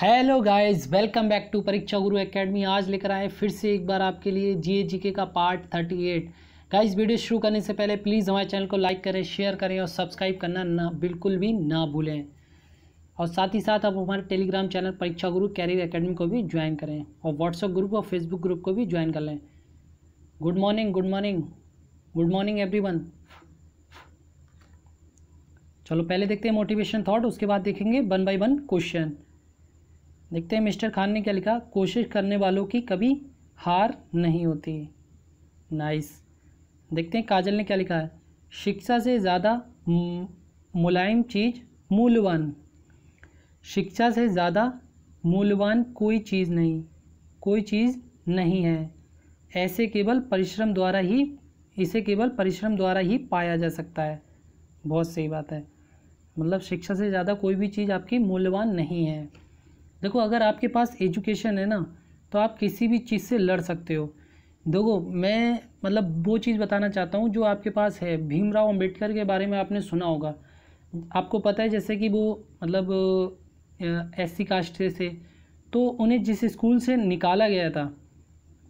hello guys welcome back to Pariksha Guru academy आज लेकर आए फिर से एक बार आपके लिए जीए जीके का पार्ट 38 गाइज वीडियो शुरू करने से पहले प्लीज़ हमारे चैनल को लाइक करें शेयर करें और सब्सक्राइब करना ना बिल्कुल भी ना भूलें और साथ ही साथ आप हमारे टेलीग्राम चैनल परीक्षा गुरु कैरियर अकेडमी को भी ज्वाइन करें और व्हाट्सअप ग्रुप और फेसबुक ग्रुप को भी ज्वाइन कर लें good morning good morning good morning every चलो पहले देखते हैं मोटिवेशन थाट उसके बाद देखेंगे वन बाई वन क्वेश्चन देखते हैं मिस्टर खान ने क्या लिखा कोशिश करने वालों की कभी हार नहीं होती नाइस देखते हैं काजल ने क्या लिखा है शिक्षा से ज़्यादा मुलायम चीज़ मूल्यवान शिक्षा से ज़्यादा मूल्यवान कोई चीज़ नहीं कोई चीज़ नहीं है ऐसे केवल परिश्रम द्वारा ही इसे केवल परिश्रम द्वारा ही पाया जा सकता है बहुत सही बात है मतलब शिक्षा से ज़्यादा कोई भी चीज़ आपकी मूल्यवान नहीं है देखो अगर आपके पास एजुकेशन है ना तो आप किसी भी चीज़ से लड़ सकते हो देखो मैं मतलब वो चीज़ बताना चाहता हूँ जो आपके पास है भीमराव अंबेडकर के बारे में आपने सुना होगा आपको पता है जैसे कि वो मतलब एस सी कास्ट से तो उन्हें जिस स्कूल से निकाला गया था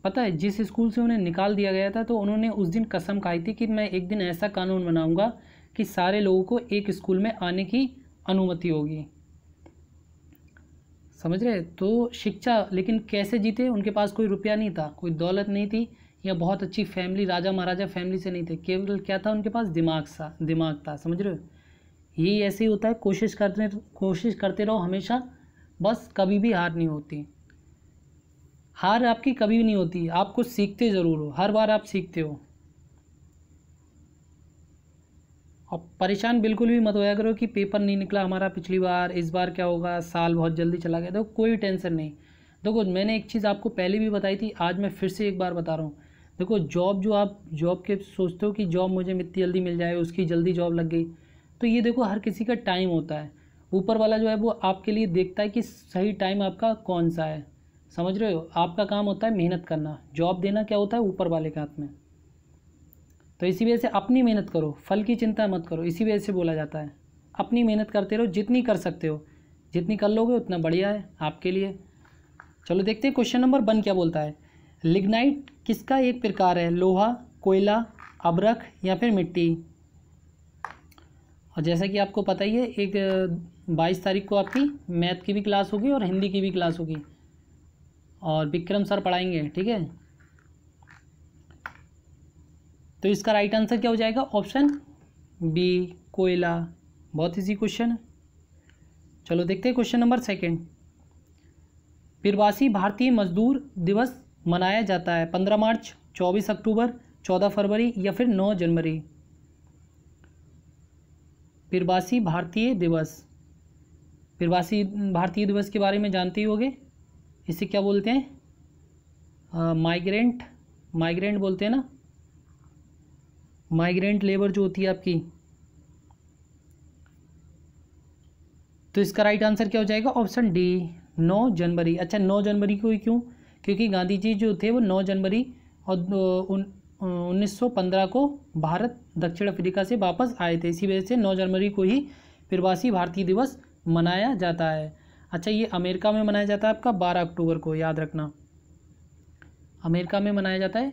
पता है जिस स्कूल से उन्हें निकाल दिया गया था तो उन्होंने उस दिन कसम खाई थी कि मैं एक दिन ऐसा कानून बनाऊंगा कि सारे लोगों को एक स्कूल में आने की अनुमति होगी समझ रहे तो शिक्षा लेकिन कैसे जीते उनके पास कोई रुपया नहीं था कोई दौलत नहीं थी या बहुत अच्छी फैमिली राजा महाराजा फैमिली से नहीं थे केवल क्या था उनके पास दिमाग सा दिमाग था समझ रहे हो ये ऐसे ही होता है कोशिश करते कोशिश करते रहो हमेशा बस कभी भी हार नहीं होती हार आपकी कभी भी नहीं होती आप कुछ सीखते ज़रूर हो हर बार आप सीखते हो और परेशान बिल्कुल भी मत होया करो कि पेपर नहीं निकला हमारा पिछली बार इस बार क्या होगा साल बहुत जल्दी चला गया देखो कोई टेंशन नहीं देखो मैंने एक चीज़ आपको पहले भी बताई थी आज मैं फिर से एक बार बता रहा हूँ देखो जॉब जो आप जॉब के सोचते हो कि जॉब मुझे इतनी जल्दी मिल जाए उसकी जल्दी जॉब लग गई तो ये देखो हर किसी का टाइम होता है ऊपर वाला जो है वो आपके लिए देखता है कि सही टाइम आपका कौन सा है समझ रहे हो आपका काम होता है मेहनत करना जॉब देना क्या होता है ऊपर वाले के हाथ में तो इसी वजह से अपनी मेहनत करो फल की चिंता मत करो इसी वजह से बोला जाता है अपनी मेहनत करते रहो जितनी कर सकते हो जितनी कर लोगे उतना बढ़िया है आपके लिए चलो देखते हैं क्वेश्चन नंबर वन क्या बोलता है लिग्नाइट किसका एक प्रकार है लोहा कोयला अबरख या फिर मिट्टी और जैसा कि आपको पता ही है एक बाईस तारीख को आपकी मैथ की भी क्लास होगी और हिंदी की भी क्लास होगी और विक्रम सर पढ़ाएंगे ठीक है तो इसका राइट आंसर क्या हो जाएगा ऑप्शन बी कोयला बहुत इजी क्वेश्चन है चलो देखते हैं क्वेश्चन नंबर सेकंड प्रवासी भारतीय मजदूर दिवस मनाया जाता है पंद्रह मार्च चौबीस अक्टूबर चौदह फरवरी या फिर नौ जनवरी प्रवासी भारतीय दिवस प्रवासी भारतीय दिवस के बारे में जानते ही होंगे इसे क्या बोलते हैं माइग्रेंट माइग्रेंट बोलते हैं ना माइग्रेंट लेबर जो होती है आपकी तो इसका राइट आंसर क्या हो जाएगा ऑप्शन डी 9 जनवरी अच्छा 9 जनवरी को ही क्यों क्योंकि गांधी जी जो थे वो 9 जनवरी और सौ पंद्रह को भारत दक्षिण अफ्रीका से वापस आए थे इसी वजह से 9 जनवरी को ही प्रवासी भारतीय दिवस मनाया जाता है अच्छा ये अमेरिका में मनाया जाता है आपका 12 अक्टूबर को याद रखना अमेरिका में मनाया जाता है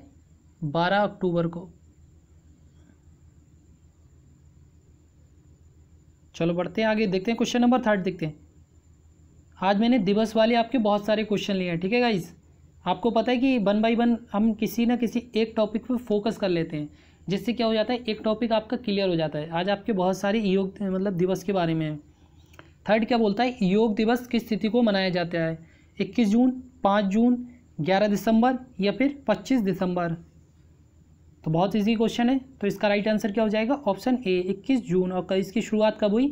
12 अक्टूबर को चलो बढ़ते हैं आगे देखते हैं क्वेश्चन नंबर थर्ड देखते हैं आज मैंने दिवस वाले आपके बहुत सारे क्वेश्चन लिए हैं ठीक है गाइज आपको पता है कि वन बाई वन हम किसी ना किसी एक टॉपिक पर फोकस कर लेते हैं जिससे क्या हो जाता है एक टॉपिक आपका क्लियर हो जाता है आज आपके बहुत सारे योग मतलब दिवस के बारे में है थर्ड क्या बोलता है योग दिवस किस स्थिति को मनाया जाता है इक्कीस जून पाँच जून ग्यारह दिसंबर या फिर पच्चीस दिसंबर तो बहुत ईजी क्वेश्चन है तो इसका राइट आंसर क्या हो जाएगा ऑप्शन ए 21 जून और इसकी शुरुआत कब हुई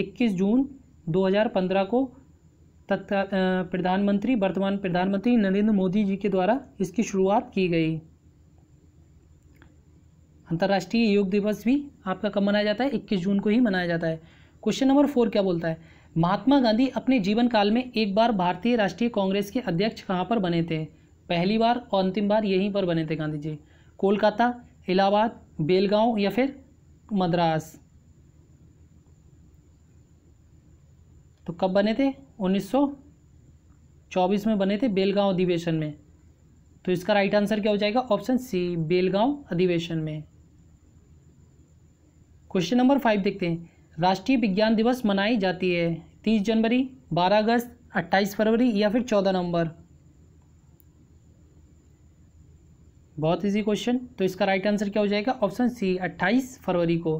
21 जून 2015 को तत्काल प्रधानमंत्री वर्तमान प्रधानमंत्री नरेंद्र मोदी जी के द्वारा इसकी शुरुआत की गई अंतर्राष्ट्रीय योग दिवस भी आपका कब मनाया जाता है इक्कीस जून को ही मनाया जाता है क्वेश्चन नंबर फोर क्या बोलता है महात्मा गांधी अपने जीवन काल में एक बार भारतीय राष्ट्रीय कांग्रेस के अध्यक्ष कहाँ पर बने थे पहली बार और अंतिम बार यहीं पर बने थे गांधी जी कोलकाता इलाहाबाद बेलगांव या फिर मद्रास तो कब बने थे 1924 में बने थे बेलगांव अधिवेशन में तो इसका राइट आंसर क्या हो जाएगा ऑप्शन सी बेलगांव अधिवेशन में क्वेश्चन नंबर फाइव देखते हैं राष्ट्रीय विज्ञान दिवस मनाई जाती है तीस जनवरी बारह अगस्त अट्ठाईस फरवरी या फिर चौदह नवंबर बहुत इजी क्वेश्चन तो इसका राइट आंसर क्या हो जाएगा ऑप्शन सी 28 फरवरी को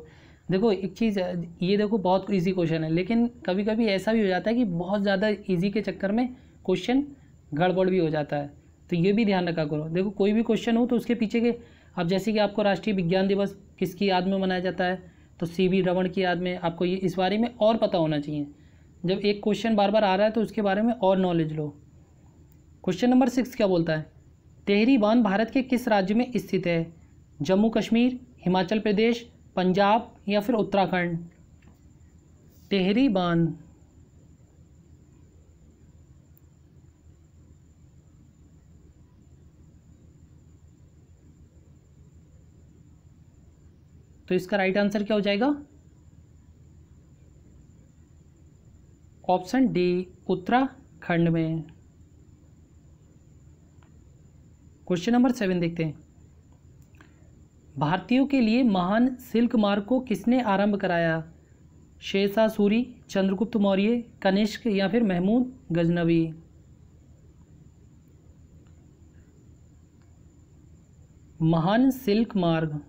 देखो एक चीज़ ये देखो बहुत इजी क्वेश्चन है लेकिन कभी कभी ऐसा भी हो जाता है कि बहुत ज़्यादा इजी के चक्कर में क्वेश्चन गड़बड़ भी हो जाता है तो ये भी ध्यान रखा करो देखो कोई भी क्वेश्चन हो तो उसके पीछे के अब जैसे कि आपको राष्ट्रीय विज्ञान दिवस किसकी याद में मनाया जाता है तो सी वी रमण की याद में आपको ये इस बारे में और पता होना चाहिए जब एक क्वेश्चन बार बार आ रहा है तो उसके बारे में और नॉलेज लो क्वेश्चन नंबर सिक्स क्या बोलता है तेहरी बांध भारत के किस राज्य में स्थित है जम्मू कश्मीर हिमाचल प्रदेश पंजाब या फिर उत्तराखंड तेहरी बांध तो इसका राइट आंसर क्या हो जाएगा ऑप्शन डी उत्तराखंड में क्वेश्चन नंबर सेवन देखते हैं भारतीयों के लिए महान सिल्क मार्ग को किसने आरंभ कराया शेरशाह सूरी चंद्रगुप्त मौर्य कनिष्क या फिर महमूद गजनवी महान सिल्क मार्ग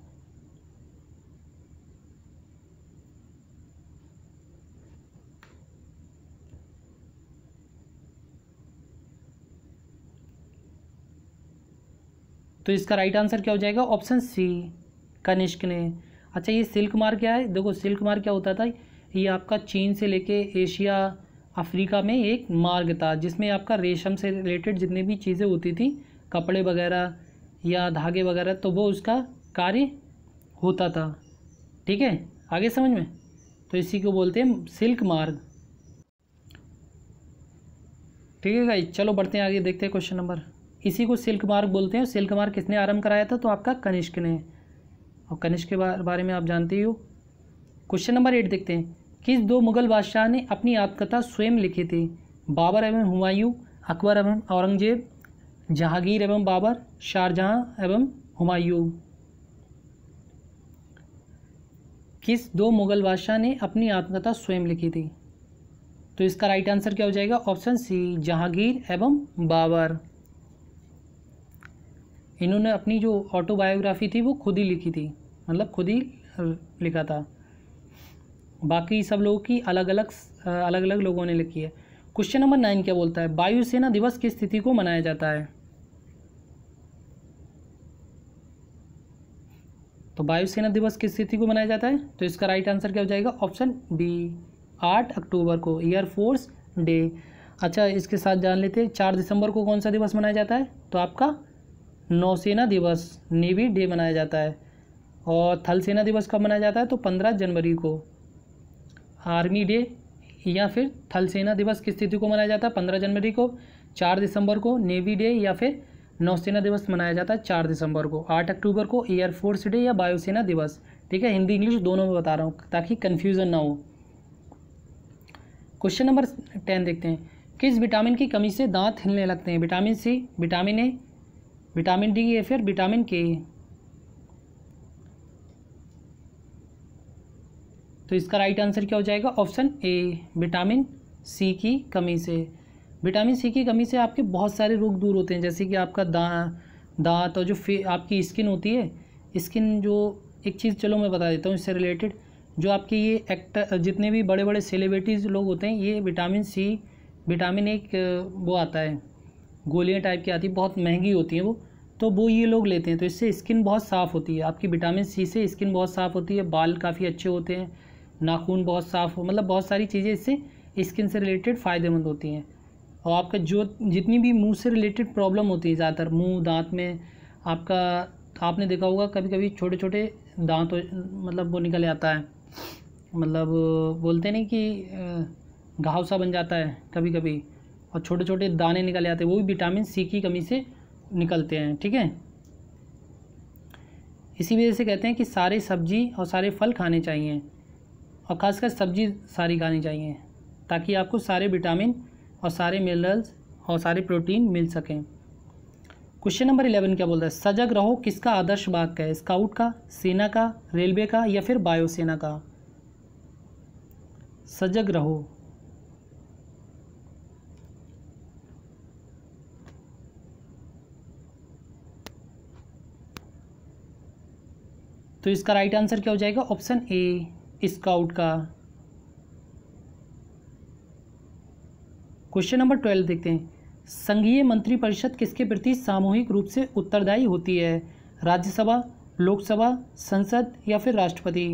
तो इसका राइट आंसर क्या हो जाएगा ऑप्शन सी कनिष्क ने अच्छा ये सिल्क मार्ग क्या है देखो सिल्क मार्ग क्या होता था ये आपका चीन से लेके एशिया अफ्रीका में एक मार्ग था जिसमें आपका रेशम से रिलेटेड जितनी भी चीज़ें होती थी कपड़े वगैरह या धागे वगैरह तो वो उसका कार्य होता था ठीक है आगे समझ में तो इसी को बोलते हैं सिल्क मार्ग ठीक है भाई चलो बढ़ते हैं आगे देखते हैं क्वेश्चन नंबर इसी को सिल्क मार्ग बोलते हैं सिल्क मार्ग किसने आरंभ कराया था तो आपका कनिष्क ने और कनिष्क के बारे में आप जानते ही हो क्वेश्चन नंबर एट देखते हैं किस दो मुगल बादशाह ने अपनी आत्मकथा स्वयं लिखी थी बाबर एवं हुमायूं अकबर एवं औरंगजेब जहांगीर एवं बाबर शाहजहाँ एवं हुमायूं किस दो मुगल बादशाह ने अपनी आत्मकथा स्वयं लिखी थी तो इसका राइट आंसर क्या हो जाएगा ऑप्शन सी जहांगीर एवं बाबर इन्होंने अपनी जो ऑटोबायोग्राफी थी वो खुद ही लिखी थी मतलब खुद ही लिखा था बाकी सब लोगों की अलग अलग अलग अलग लोगों ने लिखी है क्वेश्चन नंबर नाइन क्या बोलता है वायुसेना दिवस किस स्थिति को मनाया जाता है तो वायुसेना दिवस किस स्थिति को मनाया जाता है तो इसका राइट आंसर क्या हो जाएगा ऑप्शन बी आठ अक्टूबर को एयरफोर्स डे अच्छा इसके साथ जान लेते हैं चार दिसंबर को कौन सा दिवस मनाया जाता है तो आपका नौसेना दिवस नेवी डे मनाया जाता है और थल सेना दिवस कब मनाया जाता है तो पंद्रह जनवरी को आर्मी डे या फिर थल सेना दिवस किस तिथि को मनाया जाता है पंद्रह जनवरी को चार दिसंबर को नेवी डे या फिर नौसेना दिवस मनाया जाता है चार दिसंबर को आठ अक्टूबर को एयरफोर्स डे या वायुसेना दिवस ठीक है हिंदी इंग्लिश दोनों में बता रहा हूँ ताकि कन्फ्यूज़न ना हो क्वेश्चन नंबर टेन देखते हैं किस विटामिन की कमी से दांत हिलने लगते हैं vitamin C vitamin A vitamin D या फिर विटामिन के तो इसका राइट आंसर क्या हो जाएगा ऑप्शन ए विटामिन सी की कमी से विटामिन सी की कमी से आपके बहुत सारे रोग दूर होते हैं जैसे कि आपका दा दांत और जो फे आपकी स्किन होती है स्किन जो एक चीज़ चलो मैं बता देता हूँ इससे रिलेटेड जो आपके ये एक्टर जितने भी बड़े बड़े सेलिब्रिटीज़ लोग होते हैं ये विटामिन सी विटामिन एक वो आता है गोलियाँ टाइप की आती हैं बहुत महंगी होती हैं वो तो वो ये लोग लेते हैं तो इससे स्किन बहुत साफ़ होती है आपकी विटामिन सी से स्किन बहुत साफ़ होती है बाल काफ़ी अच्छे होते हैं नाखून बहुत साफ़ हो मतलब बहुत सारी चीज़ें इससे स्किन से रिलेटेड फ़ायदेमंद होती हैं और आपका जो जितनी भी मुंह से रिलेटेड प्रॉब्लम होती है ज़्यादातर मुंह दांत में आपका आपने देखा होगा कभी कभी छोटे छोटे दांत मतलब वो निकल आता है मतलब बोलते नहीं कि घाव सा बन जाता है कभी कभी और छोटे छोटे दाने निकल जाते हैं वो भी विटामिन सी की कमी से निकलते हैं ठीक है इसी वजह से कहते हैं कि सारे सब्जी और सारे फल खाने चाहिए और खासकर सब्जी सारी खानी चाहिए ताकि आपको सारे विटामिन और सारे मिनरल्स और सारे प्रोटीन मिल सकें क्वेश्चन नंबर इलेवन क्या बोलता है सजग रहो किसका आदर्श बाग का है स्काउट का सेना का रेलवे का या फिर वायुसेना का सजग रहो तो इसका राइट आंसर क्या हो जाएगा ऑप्शन ए स्काउट का क्वेश्चन नंबर ट्वेल्व देखते हैं संघीय मंत्री परिषद किसके प्रति सामूहिक रूप से उत्तरदायी होती है राज्यसभा लोकसभा संसद या फिर राष्ट्रपति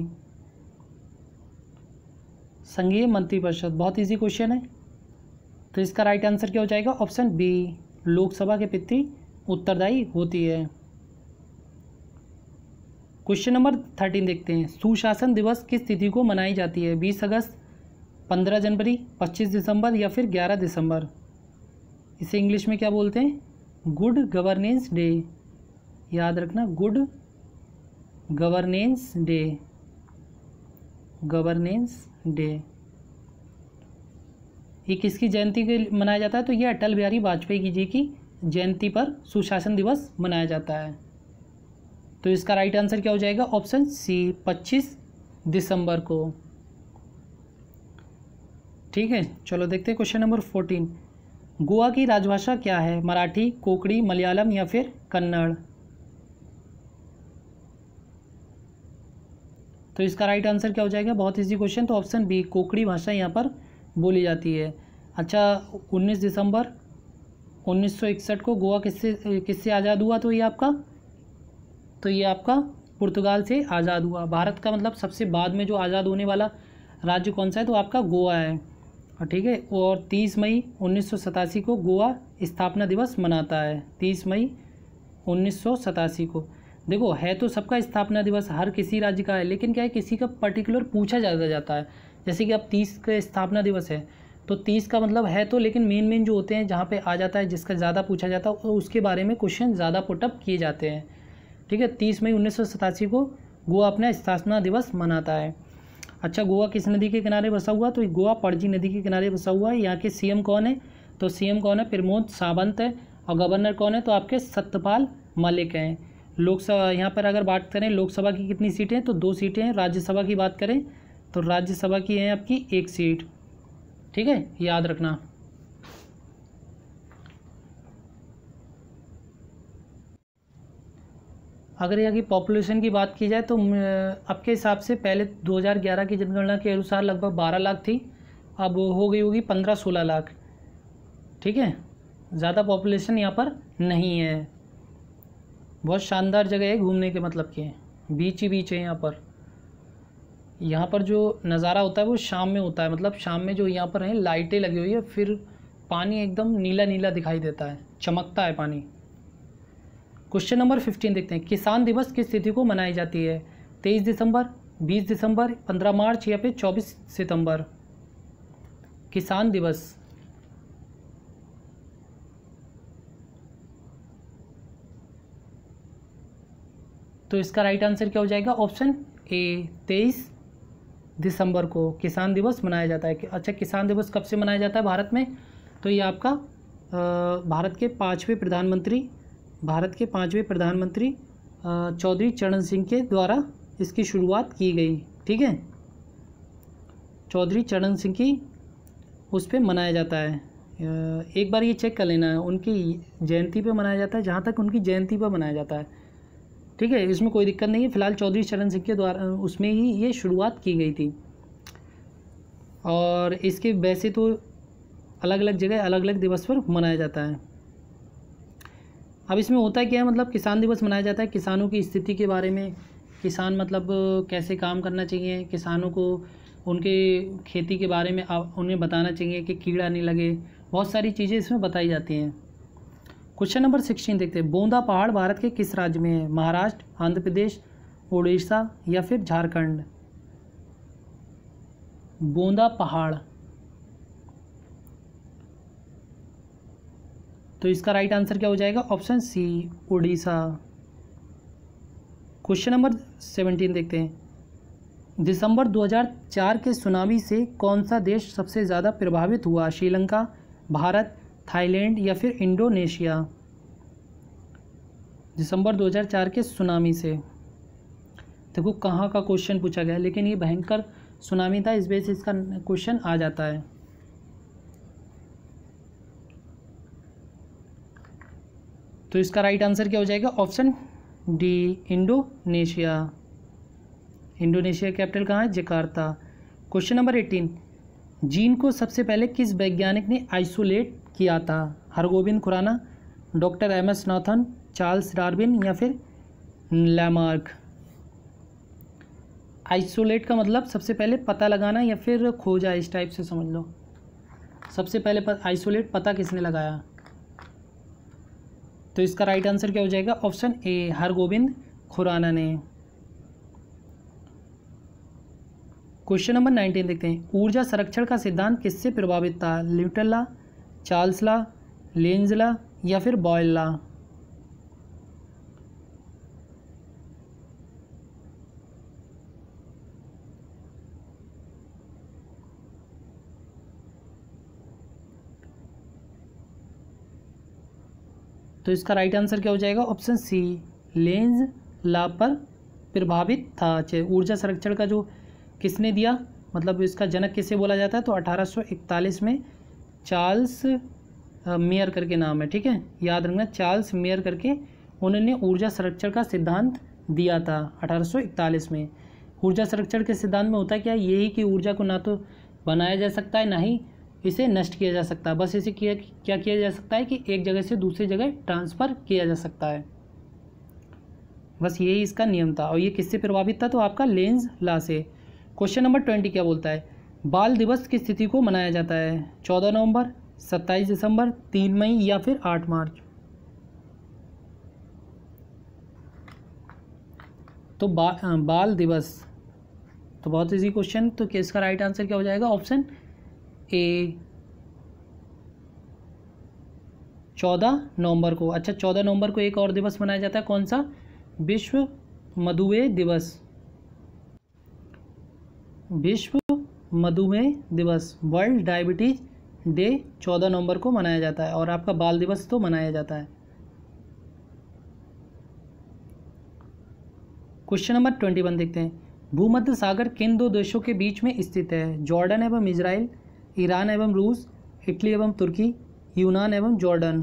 संघीय मंत्रिपरिषद बहुत इजी क्वेश्चन है तो इसका राइट आंसर क्या हो जाएगा ऑप्शन बी लोकसभा के प्रति उत्तरदायी होती है क्वेश्चन नंबर थर्टीन देखते हैं सुशासन दिवस किस तिथि को मनाई जाती है बीस अगस्त पंद्रह जनवरी पच्चीस दिसंबर या फिर ग्यारह दिसंबर इसे इंग्लिश में क्या बोलते हैं गुड गवर्नेंस डे याद रखना good governance day governance day ये किसकी जयंती के मनाया जाता है तो ये अटल बिहारी वाजपेयी जी की जयंती पर सुशासन दिवस मनाया जाता है तो इसका राइट आंसर क्या हो जाएगा ऑप्शन सी पच्चीस दिसंबर को ठीक है चलो देखते हैं क्वेश्चन नंबर फोर्टीन गोवा की राजभाषा क्या है मराठी कोकड़ी मलयालम या फिर कन्नड़ तो इसका राइट आंसर क्या हो जाएगा बहुत इजी क्वेश्चन तो ऑप्शन बी कोकड़ी भाषा यहाँ पर बोली जाती है अच्छा 19 दिसंबर 1961 को गोवा किससे किससे आज़ाद हुआ तो ये आपका तो ये आपका पुर्तगाल से आज़ाद हुआ भारत का मतलब सबसे बाद में जो आज़ाद होने वाला राज्य कौन सा है तो आपका गोवा है और ठीक है और 30 मई उन्नीस को गोवा स्थापना दिवस मनाता है 30 मई उन्नीस को देखो है तो सबका स्थापना दिवस हर किसी राज्य का है लेकिन क्या है किसी का पर्टिकुलर पूछा जाता जाता है जैसे कि अब तीस का स्थापना दिवस है तो तीस का मतलब है तो लेकिन मेन मेन जो होते हैं जहाँ पे आ जाता है जिसका ज़्यादा पूछा जाता है उसके बारे में क्वेश्चन ज़्यादा पुटअप किए जाते हैं ठीक है तीस मई उन्नीस को गोवा अपना स्थापना दिवस मनाता है अच्छा गोवा किस नदी के किनारे बसा हुआ तो गोवा पड़जी नदी के किनारे बसा हुआ है यहाँ के सीएम कौन है तो सीएम कौन है प्रमोद सावंत है और गवर्नर कौन है तो आपके सत्यपाल मलिक हैं लोकसभा यहाँ पर अगर बात करें लोकसभा की कितनी सीटें हैं तो दो सीटें हैं राज्यसभा की बात करें तो राज्यसभा की है आपकी एक सीट ठीक है याद रखना अगर यहाँ की पॉपुलेशन की बात की जाए तो आपके हिसाब से पहले 2011 की जनगणना के अनुसार लगभग 12 लाख थी अब हो गई होगी 15-16 लाख ठीक है ज़्यादा पॉपुलेशन यहाँ पर नहीं है बहुत शानदार जगह है घूमने के मतलब के बीच ही बीच है यहाँ पर यहाँ पर जो नज़ारा होता है वो शाम में होता है मतलब शाम में जो यहाँ पर है लाइटें लगी हुई है फिर पानी एकदम नीला नीला दिखाई देता है चमकता है पानी क्वेश्चन नंबर फिफ्टीन देखते हैं किसान दिवस किस तिथि को मनाई जाती है तेईस दिसंबर बीस दिसंबर पंद्रह मार्च या फिर चौबीस सितंबर किसान दिवस तो इसका राइट आंसर क्या हो जाएगा ऑप्शन ए तेईस दिसंबर को किसान दिवस मनाया जाता है अच्छा किसान दिवस कब से मनाया जाता है भारत में तो ये आपका भारत के पांचवें प्रधानमंत्री भारत के पाँचवें प्रधानमंत्री चौधरी चरण सिंह के द्वारा इसकी शुरुआत की गई ठीक है चौधरी चरण सिंह की उस पर मनाया जाता है एक बार ये चेक कर लेना है उनकी जयंती पे मनाया जाता है जहाँ तक उनकी जयंती पर मनाया जाता है ठीक है इसमें कोई दिक्कत नहीं है फिलहाल चौधरी चरण सिंह के द्वारा उसमें ही ये शुरुआत की गई थी और इसके वैसे तो अलग अलग जगह अलग अलग दिवस पर मनाया जाता है अब इसमें होता क्या है मतलब किसान दिवस मनाया जाता है किसानों की स्थिति के बारे में किसान मतलब कैसे काम करना चाहिए किसानों को उनके खेती के बारे में उन्हें बताना चाहिए कि कीड़ा नहीं लगे बहुत सारी चीज़ें इसमें बताई जाती हैं क्वेश्चन नंबर सिक्सटीन देखते हैं बूंदा पहाड़ भारत के किस राज्य में है महाराष्ट्र आंध्र प्रदेश उड़ीसा या फिर झारखंड बूंदा पहाड़ तो इसका राइट आंसर क्या हो जाएगा option C Orissa question number seventeen देखते हैं दिसंबर 2004 के सुनामी से कौन सा देश सबसे ज़्यादा प्रभावित हुआ श्रीलंका भारत थाईलैंड या फिर इंडोनेशिया दिसंबर 2004 के सुनामी से देखो कहाँ का क्वेश्चन पूछा गया लेकिन ये भयंकर सुनामी था इस वजह से इसका क्वेश्चन आ जाता है तो इसका राइट आंसर क्या हो जाएगा option D Indonesia Indonesia capital कहाँ है Jakarta question number eighteen gene को सबसे पहले किस वैज्ञानिक ने आइसोलेट किया था Hargovind Khurana doctor M S Nathan Charles Darwin या फिर लैमार्क आइसोलेट का मतलब सबसे पहले पता लगाना या फिर खोजा इस टाइप से समझ लो सबसे पहले आइसोलेट पता किसने लगाया तो इसका राइट आंसर क्या हो जाएगा ऑप्शन ए हरगोविंद खुराना ने क्वेश्चन नंबर नाइनटीन देखते हैं ऊर्जा संरक्षण का सिद्धांत किससे प्रभावित था लिटल्ला चार्ल्सला लेंजला या फिर बॉयल्ला तो इसका राइट आंसर क्या हो जाएगा ऑप्शन सी लेंज ला पर प्रभावित था ऊर्जा संरक्षण का जो किसने दिया मतलब इसका जनक किसे बोला जाता है तो 1841 में चार्ल्स मेयर करके नाम है ठीक है याद रखना चार्ल्स मेयर करके उन्होंने ऊर्जा संरक्षण का सिद्धांत दिया था 1841 में ऊर्जा संरक्षण के सिद्धांत में होता क्या यही कि ऊर्जा को ना तो बनाया जा सकता है ना ही इसे नष्ट किया जा सकता है बस इसे किया क्या किया जा सकता है कि एक जगह से दूसरी जगह ट्रांसफ़र किया जा सकता है बस यही इसका नियम था और ये किससे प्रभावित था तो आपका लेंस ला से क्वेश्चन नंबर ट्वेंटी क्या बोलता है बाल दिवस की स्थिति को मनाया जाता है चौदह नवंबर सत्ताईस दिसंबर तीन मई या फिर आठ मार्च तो बा, बाल दिवस तो बहुत इजी क्वेश्चन तो इसका राइट आंसर क्या हो जाएगा ऑप्शन ए चौदह नवंबर को अच्छा चौदह नवंबर को एक और दिवस मनाया जाता है कौन सा विश्व मधुमेह दिवस विश्व मधुमेह दिवस वर्ल्ड डायबिटीज डे चौदह नवंबर को मनाया जाता है और आपका बाल दिवस तो मनाया जाता है क्वेश्चन नंबर ट्वेंटी वन देखते हैं भूमध्य सागर किन दो देशों के बीच में स्थित है जॉर्डन एवं इसराइल ईरान एवं रूस इटली एवं तुर्की यूनान एवं जॉर्डन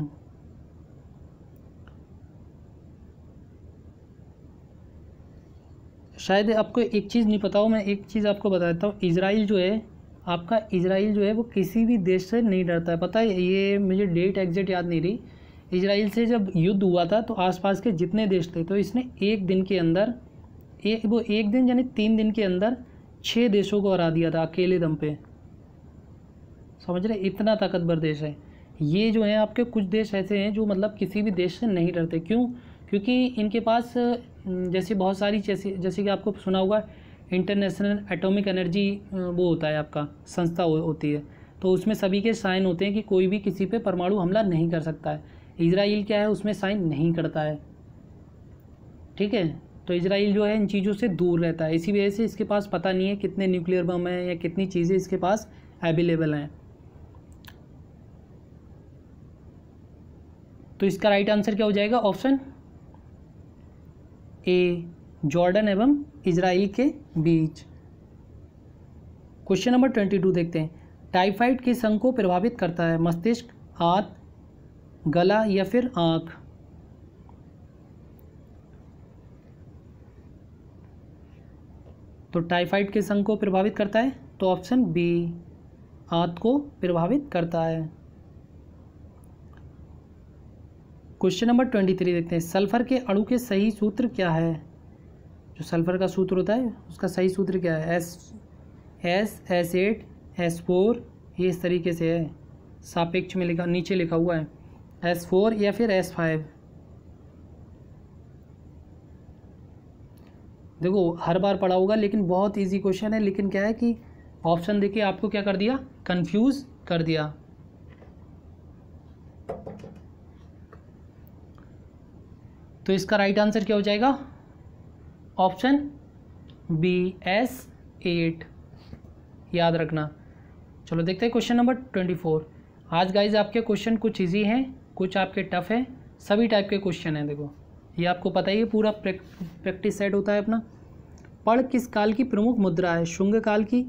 शायद आपको एक चीज़ नहीं पता हो मैं एक चीज़ आपको बता देता हूँ इसराइल जो है आपका इसराइल जो है वो किसी भी देश से नहीं डरता है पता है ये मुझे डेट एग्जैक्ट याद नहीं रही इसराइल से जब युद्ध हुआ था तो आसपास के जितने देश थे तो इसने एक दिन के अंदर एक वो एक दिन यानी तीन दिन के अंदर छः देशों को हरा दिया था अकेले दम पे समझ रहे इतना ताकतवर देश है ये जो है आपके कुछ देश ऐसे हैं जो मतलब किसी भी देश से नहीं डरते क्यों क्योंकि इनके पास जैसे बहुत सारी जैसे जैसे कि आपको सुना होगा इंटरनेशनल एटॉमिक एनर्जी वो होता है आपका संस्था हो, होती है तो उसमें सभी के साइन होते हैं कि कोई भी किसी पे परमाणु हमला नहीं कर सकता है इसराइल क्या है उसमें साइन नहीं करता है ठीक है तो इसराइल जो है इन चीज़ों से दूर रहता है इसी वजह से इसके पास पता नहीं है कितने न्यूक्लियर बम हैं या कितनी चीज़ें इसके पास अवेलेबल हैं तो इसका राइट आंसर क्या हो जाएगा ऑप्शन ए जॉर्डन एवं इजराइल के बीच क्वेश्चन नंबर ट्वेंटी टू देखते हैं टाइफाइड किस अंग को प्रभावित करता है मस्तिष्क हाथ गला या फिर आँख तो टाइफाइड किस अंग को प्रभावित करता है तो ऑप्शन बी आँत को प्रभावित करता है क्वेश्चन नंबर ट्वेंटी थ्री देखते हैं सल्फर के अणु के सही सूत्र क्या है जो सल्फर का सूत्र होता है उसका सही सूत्र क्या है S S S eight S four ये इस तरीके से है सापेक्ष में लिखा नीचे लिखा हुआ है एस फोर या फिर एस फाइव देखो हर बार पढ़ा होगा लेकिन बहुत इजी क्वेश्चन है लेकिन क्या है कि ऑप्शन देखिए आपको क्या कर दिया कंफ्यूज कर दिया तो इसका राइट आंसर क्या हो जाएगा ऑप्शन बी एस एट याद रखना चलो देखते हैं क्वेश्चन नंबर ट्वेंटी फोर आज गाइज आपके क्वेश्चन कुछ ईजी हैं कुछ आपके टफ हैं सभी टाइप के क्वेश्चन हैं देखो ये आपको पता ही है पूरा प्रैक्टिस सेट होता है अपना पढ़ किस काल की प्रमुख मुद्रा है शुंग काल की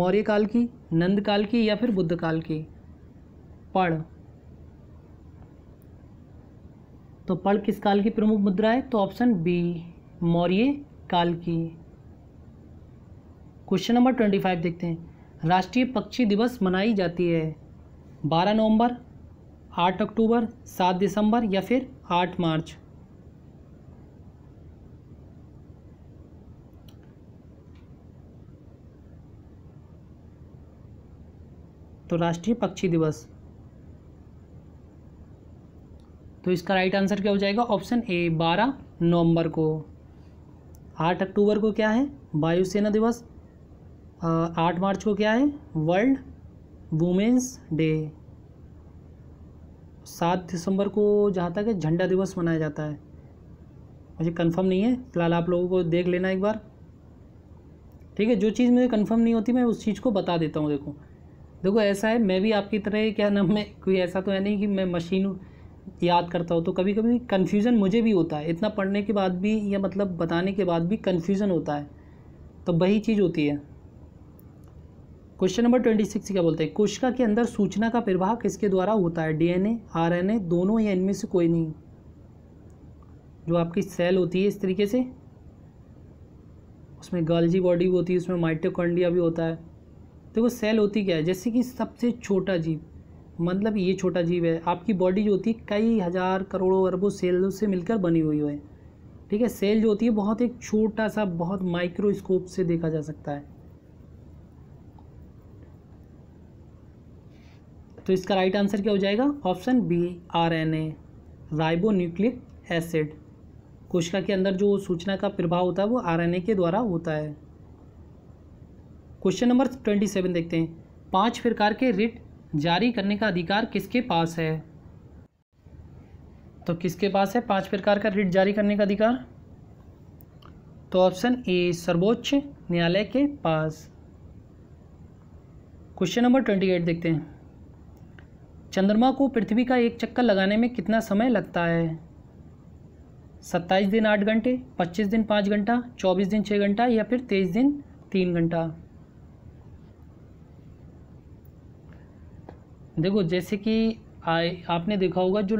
मौर्य काल की नंद काल की या फिर बुद्ध काल की पढ़ तो पल किस काल की प्रमुख मुद्रा है तो ऑप्शन बी मौर्य काल की क्वेश्चन नंबर ट्वेंटी फाइव देखते हैं राष्ट्रीय पक्षी दिवस मनाई जाती है बारह नवंबर आठ अक्टूबर सात दिसंबर या फिर आठ मार्च तो राष्ट्रीय पक्षी दिवस तो इसका राइट आंसर क्या हो जाएगा ऑप्शन ए बारह नवंबर को आठ अक्टूबर को क्या है वायुसेना दिवस आठ मार्च को क्या है वर्ल्ड वुमेंस डे सात दिसंबर को जहाँ तक है झंडा दिवस मनाया जाता है मुझे कंफर्म नहीं है फिलहाल आप लोगों को देख लेना एक बार ठीक है जो चीज़ मुझे कंफर्म नहीं होती मैं उस चीज़ को बता देता हूँ देखो देखो ऐसा है मैं भी आपकी तरह क्या नाम है कोई ऐसा तो है नहीं कि मैं मशीन हूँ याद करता हूँ तो कभी कभी कन्फ्यूज़न मुझे भी होता है इतना पढ़ने के बाद भी या मतलब बताने के बाद भी कन्फ्यूज़न होता है तो वही चीज़ होती है क्वेश्चन नंबर ट्वेंटी सिक्स क्या बोलते हैं कोशिका के अंदर सूचना का प्रवाह किसके द्वारा होता है डीएनए आरएनए दोनों या इनमें से कोई नहीं जो आपकी सेल होती है इस तरीके से उसमें गालजी बॉडी भी होती है उसमें माइटोकॉन्डिया भी होता है देखो तो सेल होती क्या है जैसे कि सबसे छोटा जीव मतलब ये छोटा जीव है आपकी बॉडी जो होती है कई हज़ार करोड़ों अरबों सेलों से मिलकर बनी हुई है ठीक है सेल जो होती है बहुत एक छोटा सा बहुत माइक्रोस्कोप से देखा जा सकता है तो इसका राइट आंसर क्या हो जाएगा option B R N A ribonucleic acid कोशिका के अंदर जो सूचना का प्रभाव होता है वो आरएनए के द्वारा होता है क्वेश्चन नंबर ट्वेंटी सेवन देखते हैं पांच प्रकार के रिट जारी करने का अधिकार किसके पास है तो किसके पास है पांच प्रकार का रिट जारी करने का अधिकार तो ऑप्शन ए सर्वोच्च न्यायालय के पास क्वेश्चन नंबर ट्वेंटी एट देखते हैं चंद्रमा को पृथ्वी का एक चक्कर लगाने में कितना समय लगता है सत्ताईस दिन आठ घंटे पच्चीस दिन पाँच घंटा चौबीस दिन छः घंटा या फिर तेईस दिन तीन घंटा देखो जैसे कि आपने देखा होगा जो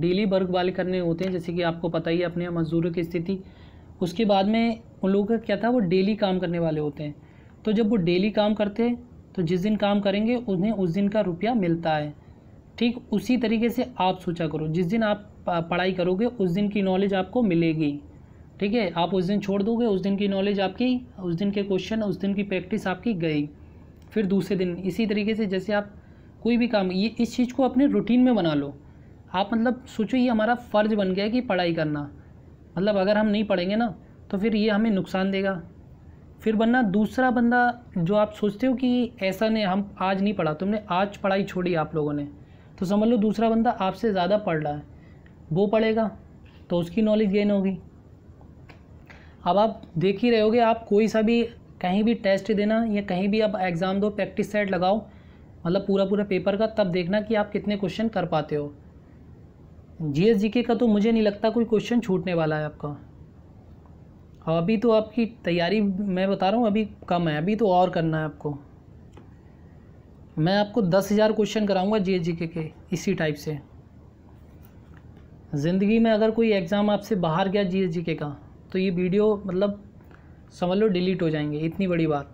डेली वर्क वाले करने होते हैं जैसे कि आपको पता ही है अपने मजदूरों की स्थिति उसके बाद में उन लोगों का क्या था वो डेली काम करने वाले होते हैं तो जब वो डेली काम करते हैं तो जिस दिन काम करेंगे उन्हें उस दिन का रुपया मिलता है ठीक उसी तरीके से आप सोचा करो जिस दिन आप पढ़ाई करोगे उस दिन की नॉलेज आपको मिलेगी ठीक है आप उस दिन छोड़ दोगे उस दिन की नॉलेज आपकी उस दिन के क्वेश्चन उस दिन की प्रैक्टिस आपकी गई फिर दूसरे दिन इसी तरीके से जैसे आप कोई भी काम ये इस चीज़ को अपने रूटीन में बना लो आप मतलब सोचो ये हमारा फ़र्ज बन गया कि पढ़ाई करना मतलब अगर हम नहीं पढ़ेंगे ना तो फिर ये हमें नुकसान देगा फिर बनना दूसरा बंदा जो आप सोचते हो कि ऐसा नहीं हम आज नहीं पढ़ा तुमने आज पढ़ाई छोड़ी आप लोगों ने तो समझ लो दूसरा बंदा आपसे ज़्यादा पढ़ रहा है वो पढ़ेगा तो उसकी नॉलेज गेन होगी अब आप देख ही रहोगे आप कोई सा भी कहीं भी टेस्ट देना या कहीं भी आप एग्ज़ाम दो प्रैक्टिस सेट लगाओ मतलब पूरा पूरा पेपर का तब देखना कि आप कितने क्वेश्चन कर पाते हो जी एस का तो मुझे नहीं लगता कोई क्वेश्चन छूटने वाला है आपका और अभी तो आपकी तैयारी मैं बता रहा हूँ अभी कम है अभी तो और करना है आपको मैं आपको दस हज़ार क्वेश्चन कराऊंगा जी के इसी टाइप से ज़िंदगी में अगर कोई एग्ज़ाम आपसे बाहर गया जी जीएसजीके का तो ये वीडियो मतलब समझ लो डिलीट हो जाएंगे इतनी बड़ी बात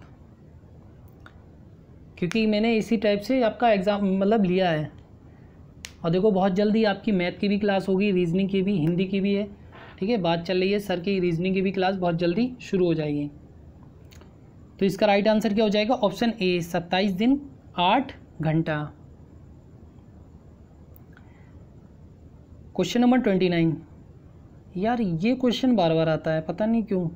क्योंकि मैंने इसी टाइप से आपका एग्ज़ाम मतलब लिया है और देखो बहुत जल्दी आपकी मैथ की भी क्लास होगी रीजनिंग की भी हिंदी की भी है ठीक है बात चल रही है सर की रीजनिंग की भी क्लास बहुत जल्दी शुरू हो जाएगी तो इसका राइट आंसर क्या हो जाएगा ऑप्शन ए सत्ताईस दिन आठ घंटा क्वेश्चन नंबर ट्वेंटी नाइन यार ये क्वेश्चन बार बार आता है पता नहीं क्यों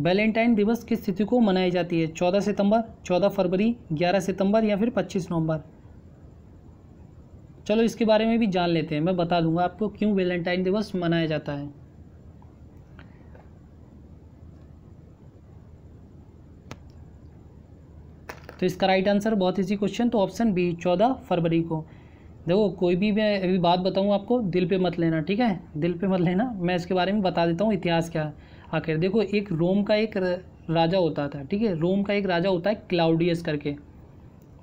वैलेंटाइन दिवस किस तिथि को मनाई जाती है चौदह सितंबर चौदह फरवरी ग्यारह सितंबर या फिर पच्चीस नवंबर चलो इसके बारे में भी जान लेते हैं मैं बता दूंगा आपको क्यों वैलेंटाइन दिवस मनाया जाता है तो इसका राइट आंसर बहुत इजी क्वेश्चन तो ऑप्शन बी चौदह फरवरी को देखो कोई भी मैं अभी बात बताऊँ आपको दिल पे मत लेना ठीक है दिल पे मत लेना मैं इसके बारे में बता देता हूँ इतिहास क्या है आखिर देखो एक रोम का एक राजा होता था ठीक है रोम का एक राजा होता है क्लाउडियस करके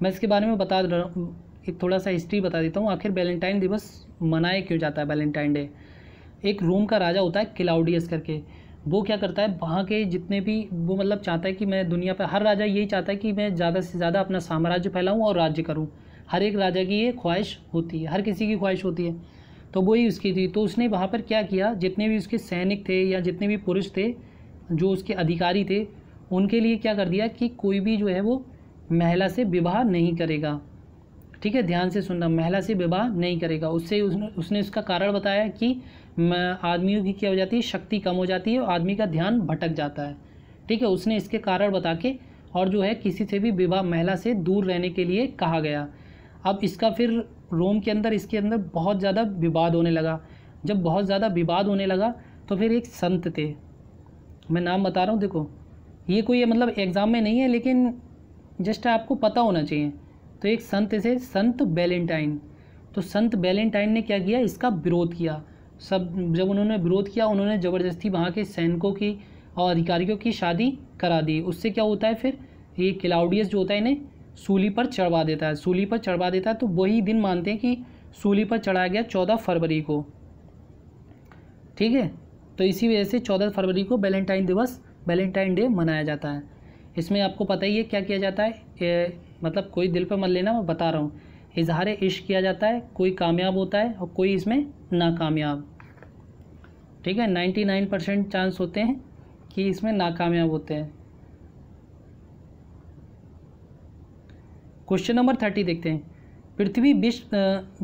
मैं इसके बारे में बता एक थोड़ा सा हिस्ट्री बता देता हूँ आखिर वैलेंटाइन दिवस मनाया क्यों जाता है वैलेंटाइन डे एक रोम का राजा होता है क्लाउडियस करके वो क्या करता है वहाँ के जितने भी वो मतलब चाहता है कि मैं दुनिया पर हर राजा यही चाहता है कि मैं ज़्यादा से ज़्यादा अपना साम्राज्य फैलाऊँ और राज्य करूँ हर एक राजा की ये ख्वाहिश होती है हर किसी की ख्वाहिश होती है तो वो ही उसकी थी तो उसने वहाँ पर क्या किया जितने भी उसके सैनिक थे या जितने भी पुरुष थे जो उसके अधिकारी थे उनके लिए क्या कर दिया कि कोई भी जो है वो महिला से विवाह नहीं करेगा ठीक है ध्यान से सुनना महिला से विवाह नहीं करेगा उससे उसने उसने उसका कारण बताया कि आदमियों की क्या हो जाती है शक्ति कम हो जाती है और आदमी का ध्यान भटक जाता है ठीक है उसने इसके कारण बता के और जो है किसी से भी विवाह महिला से दूर रहने के लिए कहा गया अब इसका फिर रोम के अंदर इसके अंदर बहुत ज़्यादा विवाद होने लगा जब बहुत ज़्यादा विवाद होने लगा तो फिर एक संत थे मैं नाम बता रहा हूँ देखो ये कोई मतलब एग्ज़ाम में नहीं है लेकिन जस्ट आपको पता होना चाहिए तो एक संत थे संत वैलेंटाइन तो संत वैलेंटाइन ने क्या किया इसका विरोध किया सब जब उन्होंने विरोध किया उन्होंने ज़बरदस्ती वहाँ के सैनिकों की और अधिकारियों की शादी करा दी उससे क्या होता है फिर ये क्लाउडियस जो होता है इन्हें सूली पर चढ़वा देता है सूली पर चढ़वा देता है तो वही दिन मानते हैं कि सूली पर चढ़ाया गया चौदह फरवरी को ठीक है तो इसी वजह से चौदह फरवरी को वैलेंटाइन दिवस वैलेंटाइन डे मनाया जाता है इसमें आपको पता ही है क्या किया जाता है ए, मतलब कोई दिल पर मत लेना मैं बता रहा हूँ इजहार इश्क किया जाता है कोई कामयाब होता है और कोई इसमें नाकामयाब ठीक है नाइन्टी नाइन परसेंट चांस होते हैं कि इसमें नाकामयाब होते हैं क्वेश्चन नंबर थर्टी देखते हैं पृथ्वी विश्व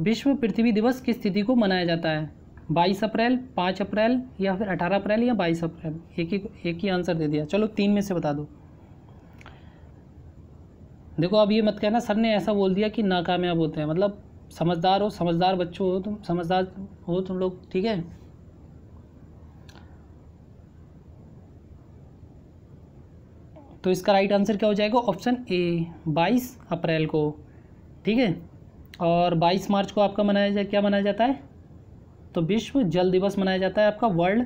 विश्व पृथ्वी दिवस किस स्थिति को मनाया जाता है बाईस अप्रैल पाँच अप्रैल या फिर अठारह अप्रैल या बाईस अप्रैल एक ही एक ही आंसर दे दिया चलो तीन में से बता दो देखो अब ये मत कहना सर ने ऐसा बोल दिया कि नाकामयाब होते हैं मतलब समझदार हो समझदार बच्चों हो तुम समझदार हो तुम लोग ठीक है तो इसका राइट आंसर क्या हो जाएगा ऑप्शन ए बाईस अप्रैल को ठीक है और बाईस मार्च को आपका मनाया जाए क्या मनाया जाता है तो विश्व जल दिवस मनाया जाता है आपका वर्ल्ड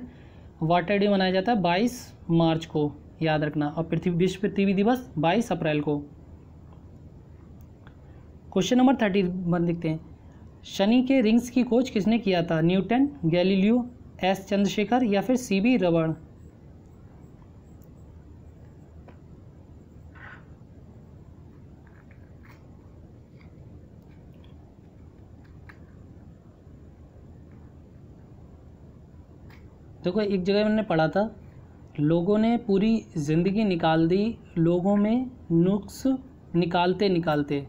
वाटर डे मनाया जाता है बाईस मार्च को याद रखना और पृथ्वी विश्व पृथ्वी दिवस बाईस अप्रैल को क्वेश्चन नंबर थर्टी वन लिखते हैं शनि के रिंग्स की खोज किसने किया था न्यूटन गैलीलियो एस चंद्रशेखर या फिर सी बी रबड़ देखो एक जगह मैंने पढ़ा था लोगों ने पूरी ज़िंदगी निकाल दी लोगों में नुक्स निकालते निकालते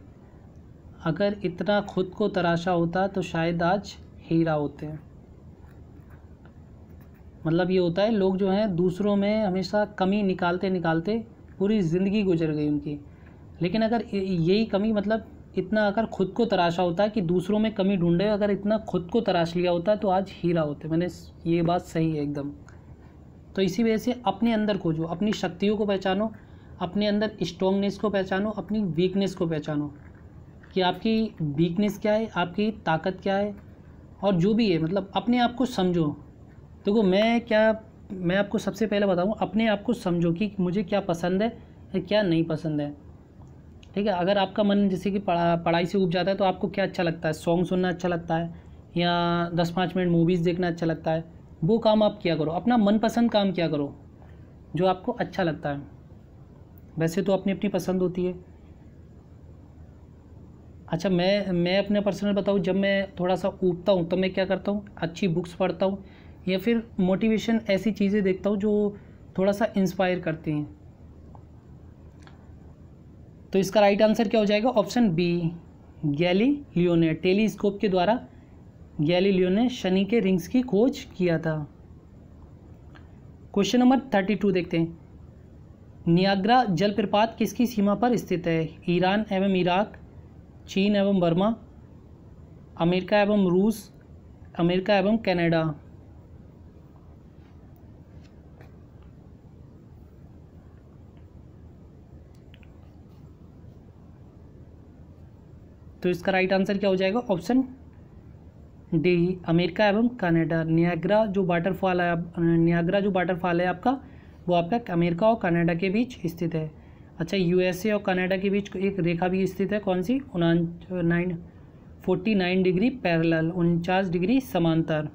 अगर इतना खुद को तराशा होता तो शायद आज हीरा होते हैं मतलब ये होता है लोग जो हैं दूसरों में हमेशा कमी निकालते निकालते पूरी ज़िंदगी गुजर गई उनकी लेकिन अगर यही कमी मतलब इतना अगर खुद को तराशा होता कि दूसरों में कमी ढूंढे अगर इतना खुद को तराश लिया होता तो आज हीरा होते मैंने ये बात सही है एकदम तो इसी वजह से अपने अंदर खोजो अपनी शक्तियों को पहचानो अपने अंदर स्ट्रॉन्गनेस को पहचानो अपनी वीकनेस को पहचानो कि आपकी वीकनेस क्या है आपकी ताकत क्या है और जो भी है मतलब अपने आप को समझो देखो मैं क्या मैं आपको सबसे पहले बताऊँ अपने आप को समझो कि मुझे क्या पसंद है क्या नहीं पसंद है ठीक है अगर आपका मन जैसे कि पढ़ा पढ़ाई से उब जाता है तो आपको क्या अच्छा लगता है सॉन्ग सुनना अच्छा लगता है या दस पाँच मिनट मूवीज़ देखना अच्छा लगता है वो काम आप किया करो अपना मनपसंद काम किया करो जो आपको अच्छा लगता है वैसे तो अपनी अपनी पसंद होती है अच्छा मैं मैं अपने पर्सनल बताऊँ जब मैं थोड़ा सा ऊबता हूँ तो मैं क्या करता हूँ अच्छी बुक्स पढ़ता हूँ या फिर मोटिवेशन ऐसी चीज़ें देखता हूँ जो थोड़ा सा इंस्पायर करती हैं तो इसका राइट आंसर क्या हो जाएगा ऑप्शन बी गैली लियो ने टेलीस्कोप के द्वारा गैली लियो ने शनि के रिंग्स की खोज किया था क्वेश्चन नंबर थर्टी टू देखते हैं नियाग्रा जलप्रपात किसकी सीमा पर स्थित है ईरान एवं इराक चीन एवं बर्मा अमेरिका एवं रूस अमेरिका एवं कनाडा तो इसका राइट आंसर क्या हो जाएगा ऑप्शन डी अमेरिका एवं कनाडा नियाग्रा जो वाटरफॉल है नियाग्रा जो वाटरफॉल है आपका वो आपका अमेरिका और कनाडा के बीच स्थित है अच्छा यूएसए और कनाडा के बीच एक रेखा भी स्थित है कौन सी उनान nine forty nine degree parallel उनचास डिग्री समांतर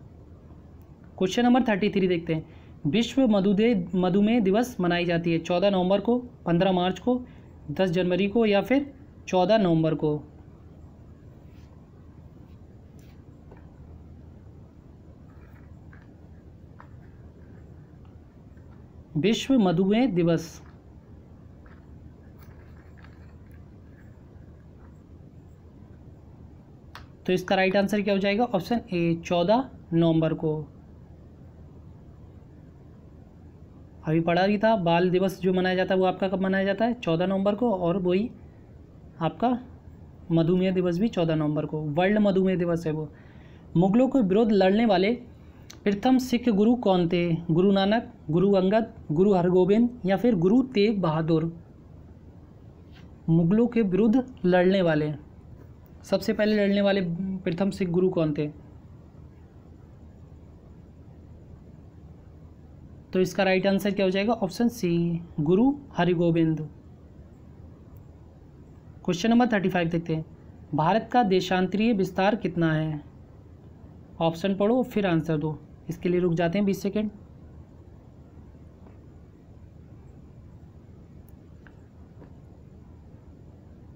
क्वेश्चन नंबर थर्टी थ्री देखते हैं विश्व मधुदे मधुमेह दिवस मनाई जाती है चौदह नवंबर को पंद्रह मार्च को दस जनवरी को या फिर चौदह नवंबर को विश्व मधुमेह दिवस तो इसका राइट आंसर क्या हो जाएगा ऑप्शन ए चौदह नवंबर को अभी पढ़ा ही था बाल दिवस जो मनाया जाता है वो आपका कब मनाया जाता है चौदह नवंबर को और वही आपका मधुमेह दिवस भी चौदह नवंबर को वर्ल्ड मधुमेह दिवस है वो मुगलों के विरोध लड़ने वाले प्रथम सिख गुरु कौन थे गुरु नानक गुरु अंगद गुरु हरगोबिंद या फिर गुरु तेग बहादुर मुगलों के विरुद्ध लड़ने वाले सबसे पहले लड़ने वाले प्रथम सिख गुरु कौन थे तो इसका राइट आंसर क्या हो जाएगा option C Guru Hargobind question number thirty five देखते हैं भारत का देशांतरीय विस्तार कितना है ऑप्शन पढ़ो फिर आंसर दो इसके लिए रुक जाते हैं बीस सेकेंड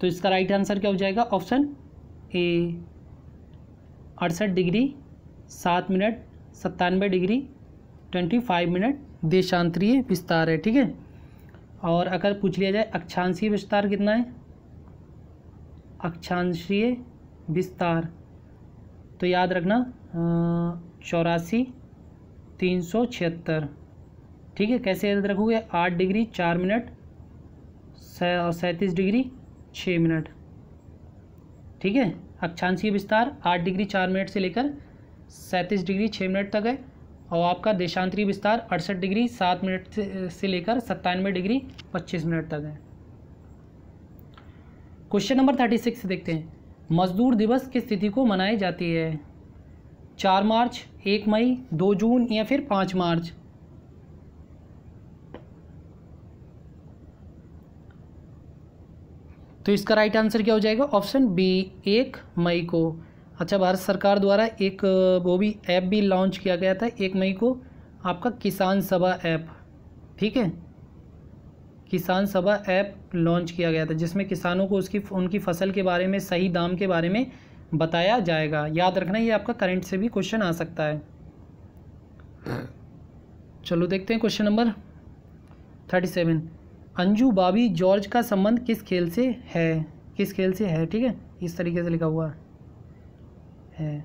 तो इसका राइट आंसर क्या हो जाएगा ऑप्शन ए अड़सठ डिग्री सात मिनट सत्तानवे डिग्री ट्वेंटी फाइव मिनट देशांतरीय विस्तार है ठीक है और अगर पूछ लिया जाए अक्षांशीय विस्तार कितना है अक्षांशीय विस्तार तो याद रखना चौरासी तीन सौ छिहत्तर ठीक है कैसे याद रखोगे आठ डिग्री चार मिनट सैंतीस डिग्री छः मिनट ठीक है अक्षांशीय विस्तार आठ डिग्री चार मिनट से लेकर सैंतीस डिग्री छः मिनट तक है और आपका देशांतरीय विस्तार अड़सठ डिग्री सात मिनट से, से लेकर सत्तानवे डिग्री पच्चीस मिनट तक है क्वेश्चन नंबर थर्टी सिक्स देखते हैं मजदूर दिवस किस तिथि को मनाई जाती है चार मार्च एक मई दो जून या फिर पाँच मार्च तो इसका राइट आंसर क्या हो जाएगा ऑप्शन बी एक मई को अच्छा भारत सरकार द्वारा एक वो भी ऐप भी लॉन्च किया गया था एक मई को आपका किसान सभा ऐप ठीक है किसान सभा ऐप लॉन्च किया गया था जिसमें किसानों को उसकी उनकी फसल के बारे में सही दाम के बारे में बताया जाएगा याद रखना ये आपका करंट से भी क्वेश्चन आ सकता है चलो देखते हैं question number thirty seven Anju Bobby George का संबंध किस खेल से है किस खेल से है ठीक है इस तरीके से लिखा हुआ है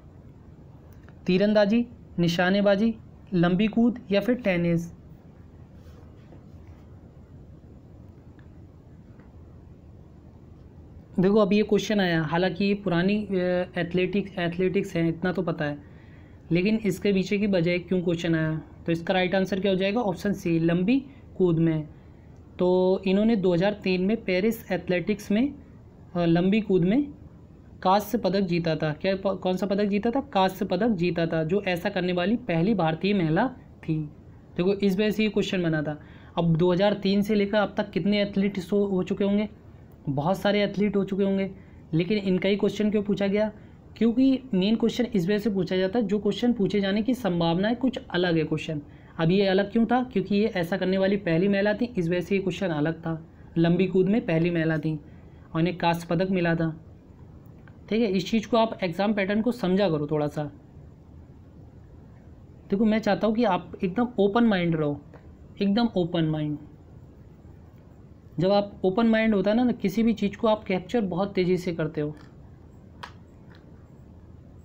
तीरंदाजी निशानेबाजी लंबी कूद या फिर टेनिस देखो अब ये क्वेश्चन आया हालांकि ये पुरानी एथलेटिक्स एथलेटिक्स हैं इतना तो पता है लेकिन इसके पीछे की बजाय क्यों क्वेश्चन आया तो इसका राइट आंसर क्या हो जाएगा ऑप्शन सी लंबी कूद में तो इन्होंने 2003 में पेरिस एथलेटिक्स में लंबी कूद में कांस्य पदक जीता था क्या कौन सा पदक जीता था कांस्य पदक जीता था जो ऐसा करने वाली पहली भारतीय महिला थी देखो इस वजह से ये क्वेश्चन बना था अब 2003 से लेकर अब तक कितने एथलीट्स हो चुके होंगे बहुत सारे एथलीट हो चुके होंगे लेकिन इनका ही क्वेश्चन क्यों पूछा गया क्योंकि मेन क्वेश्चन इस वजह से पूछा जाता है जो क्वेश्चन पूछे जाने की संभावना है कुछ अलग है क्वेश्चन अब ये अलग क्यों था क्योंकि ये ऐसा करने वाली पहली महिला थी इस वजह से ये क्वेश्चन अलग था लंबी कूद में पहली महिला थी और इन्हें कास्ट पदक मिला था ठीक है इस चीज़ को आप एग्ज़ाम पैटर्न को समझा करो थोड़ा सा देखो मैं चाहता हूँ कि आप एकदम ओपन माइंड रहो एकदम ओपन माइंड जब आप ओपन माइंड होता है ना तो किसी भी चीज़ को आप कैप्चर बहुत तेज़ी से करते हो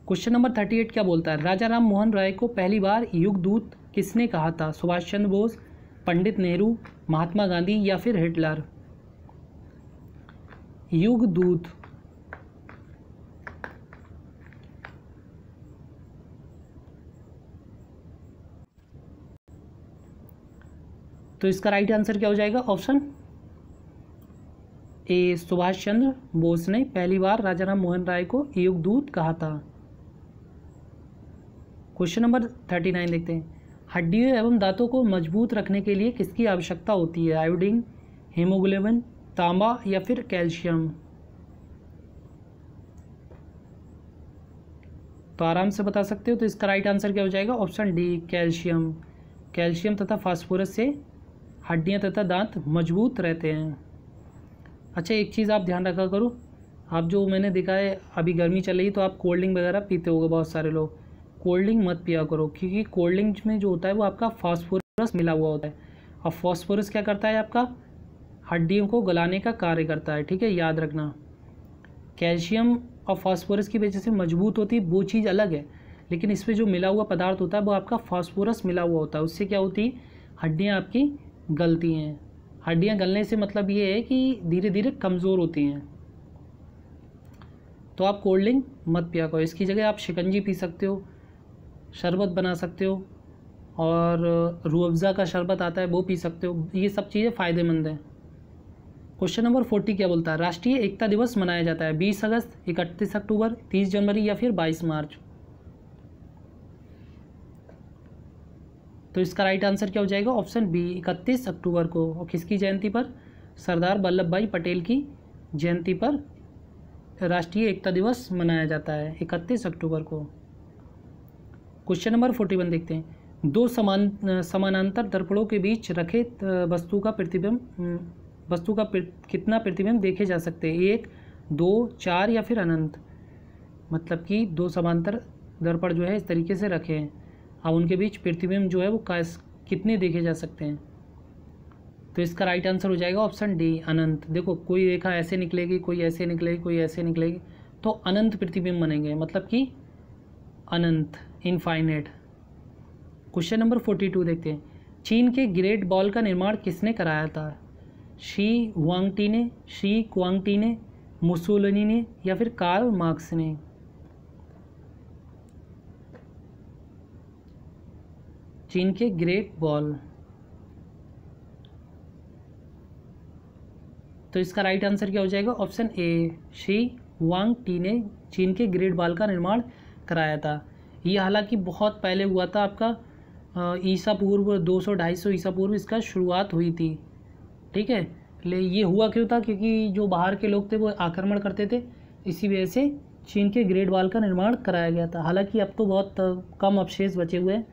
क्वेश्चन नंबर थर्टी एट क्या बोलता है राजा राम मोहन राय को पहली बार युगदूत किसने कहा था सुभाष चंद्र बोस पंडित नेहरू महात्मा गांधी या फिर हिटलर युगदूत तो इसका राइट आंसर क्या हो जाएगा ऑप्शन ए सुभाष चंद्र बोस ने पहली बार राजा राम मोहन राय को युगदूत कहा था क्वेश्चन नंबर थर्टी नाइन देखते हैं हड्डियों एवं दांतों को मजबूत रखने के लिए किसकी आवश्यकता होती है आयोडीन हेमोग्लोबिन तांबा या फिर कैल्शियम तो आराम से बता सकते हो तो इसका राइट आंसर क्या हो जाएगा ऑप्शन डी कैल्शियम कैल्शियम तथा फास्फोरस से हड्डियां तथा दांत मजबूत रहते हैं अच्छा एक चीज़ आप ध्यान रखा करो आप जो मैंने देखा है अभी गर्मी चल रही है तो आप कोल्ड ड्रिंक वगैरह पीते होगे बहुत सारे लोग कोल्ड ड्रिंक मत पिया करो क्योंकि कोल्ड ड्रिंक में जो होता है वो आपका फॉस्फोरस मिला हुआ होता है और फॉस्फोरस क्या करता है आपका हड्डियों को गलाने का कार्य करता है ठीक है याद रखना कैल्शियम और फॉस्फोरस की वजह से मजबूत होती है वो चीज़ अलग है लेकिन इस पर जो मिला हुआ पदार्थ होता है वो आपका फॉस्फोरस मिला हुआ होता है उससे क्या होती है हड्डियाँ आपकी गलती हैं हड्डियाँ गलने से मतलब ये है कि धीरे धीरे कमज़ोर होती हैं तो आप कोल्ड ड्रिंक मत पिया करो इसकी जगह आप शिकंजी पी सकते हो शरबत बना सकते हो और रूअफ़ज़ा का शरबत आता है वो पी सकते हो ये सब चीज़ें फ़ायदेमंद हैं क्वेश्चन नंबर फोर्टी क्या बोलता है राष्ट्रीय एकता दिवस मनाया जाता है बीस अगस्त इकतीस अक्टूबर तीस जनवरी या फिर बाईस मार्च तो इसका राइट आंसर क्या हो जाएगा ऑप्शन बी इकतीस अक्टूबर को और किसकी जयंती पर सरदार वल्लभ भाई पटेल की जयंती पर राष्ट्रीय एकता दिवस मनाया जाता है इकतीस अक्टूबर को क्वेश्चन नंबर फोर्टी वन देखते हैं दो समान समानांतर दर्पणों के बीच रखे वस्तु का प्रतिबिंब वस्तु का प्र, कितना प्रतिबिंब देखे जा सकते हैं एक दो चार या फिर अनंत मतलब कि दो समांतर दर्पण जो है इस तरीके से रखे हैं अब उनके बीच प्रतिबिंब जो है वो कितने देखे जा सकते हैं तो इसका राइट आंसर हो जाएगा ऑप्शन डी अनंत देखो कोई रेखा ऐसे निकलेगी कोई ऐसे निकलेगी कोई ऐसे निकलेगी तो अनंत प्रतिबिंब बनेंगे मतलब कि अनंत infinite question number forty two देखते हैं चीन के ग्रेट बॉल का निर्माण किसने कराया था शी वांगटी ने शी क्वांगटी ने मुसोलनी ने या फिर कार्ल मार्क्स ने चीन के ग्रेट बॉल तो इसका राइट आंसर क्या हो जाएगा option A Shi Wang Ti ने चीन के ग्रेट बाल का निर्माण कराया था ये हालांकि बहुत पहले हुआ था आपका ईसा पूर्व 200-250 ईसा पूर्व इसका शुरुआत हुई थी ठीक है ले ये हुआ क्यों था क्योंकि जो बाहर के लोग थे वो आक्रमण करते थे इसी वजह से चीन के ग्रेट वाल का निर्माण कराया गया था हालांकि अब तो बहुत कम अवशेष बचे हुए हैं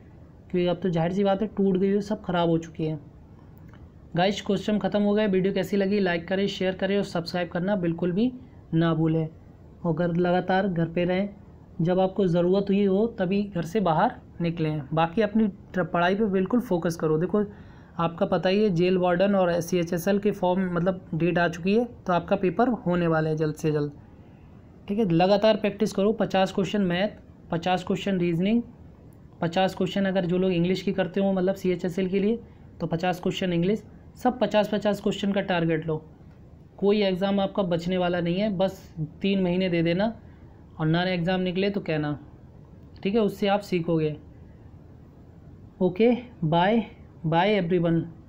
क्योंकि अब तो जाहिर सी बात है टूट गई है सब खराब हो चुकी है गाइस क्वेश्चन खत्म हो गए वीडियो कैसी लगी लाइक करें शेयर करें और सब्सक्राइब करना बिल्कुल भी ना भूलें और घर लगातार घर पे रहें जब आपको ज़रूरत हुई हो तभी घर से बाहर निकलें बाकी अपनी पढ़ाई पे बिल्कुल फोकस करो देखो आपका पता ही है जेल वार्डन और सी एच एस एल के फॉर्म मतलब डेट आ चुकी है तो आपका पेपर होने वाला है जल्द से जल्द ठीक है लगातार प्रैक्टिस करो पचास क्वेश्चन मैथ पचास क्वेश्चन रीजनिंग पचास क्वेश्चन अगर जो लोग इंग्लिश की करते हो मतलब सी एच एस एल के लिए तो पचास क्वेश्चन इंग्लिश सब पचास पचास क्वेश्चन का टारगेट लो कोई एग्ज़ाम आपका बचने वाला नहीं है बस तीन महीने दे देना और नान एग्ज़ाम निकले तो कहना ठीक है उससे आप सीखोगे ओके बाय बाय एवरीवन